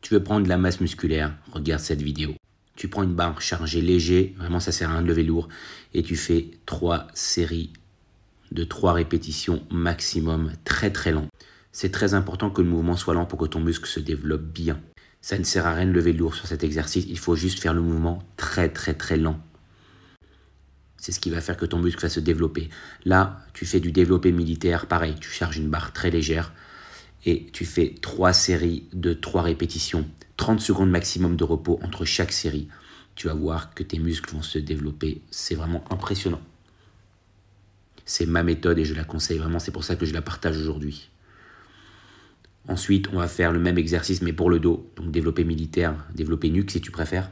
Tu veux prendre de la masse musculaire, regarde cette vidéo. Tu prends une barre chargée léger, vraiment ça sert à rien de lever lourd, et tu fais trois séries de trois répétitions maximum, très très lent. C'est très important que le mouvement soit lent pour que ton muscle se développe bien. Ça ne sert à rien de lever lourd sur cet exercice, il faut juste faire le mouvement très très très lent. C'est ce qui va faire que ton muscle va se développer. Là, tu fais du développé militaire, pareil, tu charges une barre très légère, et tu fais 3 séries de 3 répétitions, 30 secondes maximum de repos entre chaque série. Tu vas voir que tes muscles vont se développer, c'est vraiment impressionnant. C'est ma méthode et je la conseille vraiment, c'est pour ça que je la partage aujourd'hui. Ensuite, on va faire le même exercice mais pour le dos, donc développer militaire, développer nuque si tu préfères.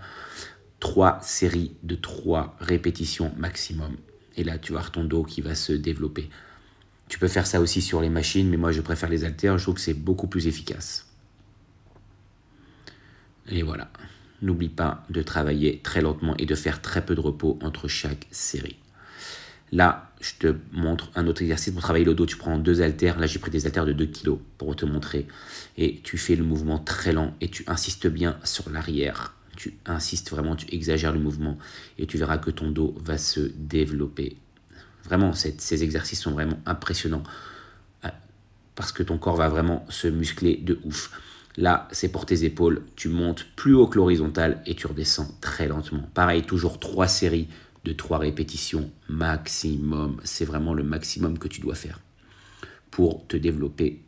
3 séries de 3 répétitions maximum. Et là, tu vas voir ton dos qui va se développer. Tu peux faire ça aussi sur les machines, mais moi je préfère les haltères, je trouve que c'est beaucoup plus efficace. Et voilà, n'oublie pas de travailler très lentement et de faire très peu de repos entre chaque série. Là, je te montre un autre exercice pour travailler le dos. Tu prends deux haltères. Là, j'ai pris des haltères de 2 kg pour te montrer. Et tu fais le mouvement très lent et tu insistes bien sur l'arrière. Tu insistes vraiment, tu exagères le mouvement et tu verras que ton dos va se développer Vraiment, ces exercices sont vraiment impressionnants euh, parce que ton corps va vraiment se muscler de ouf. Là, c'est pour tes épaules, tu montes plus haut que l'horizontale et tu redescends très lentement. Pareil, toujours trois séries de trois répétitions maximum. C'est vraiment le maximum que tu dois faire pour te développer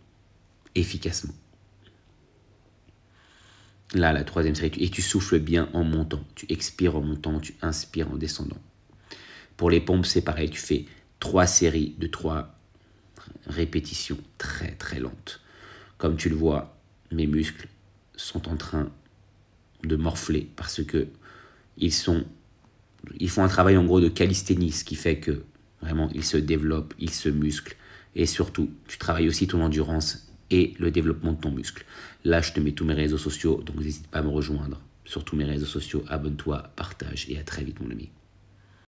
efficacement. Là, la troisième série, et tu souffles bien en montant. Tu expires en montant, tu inspires en descendant. Pour les pompes, c'est pareil, tu fais trois séries de trois répétitions très très lentes. Comme tu le vois, mes muscles sont en train de morfler parce que ils sont ils font un travail en gros de calisthénie qui fait que vraiment ils se développent, ils se musclent et surtout, tu travailles aussi ton endurance et le développement de ton muscle. Là, je te mets tous mes réseaux sociaux, donc n'hésite pas à me rejoindre sur tous mes réseaux sociaux, abonne-toi, partage et à très vite mon ami.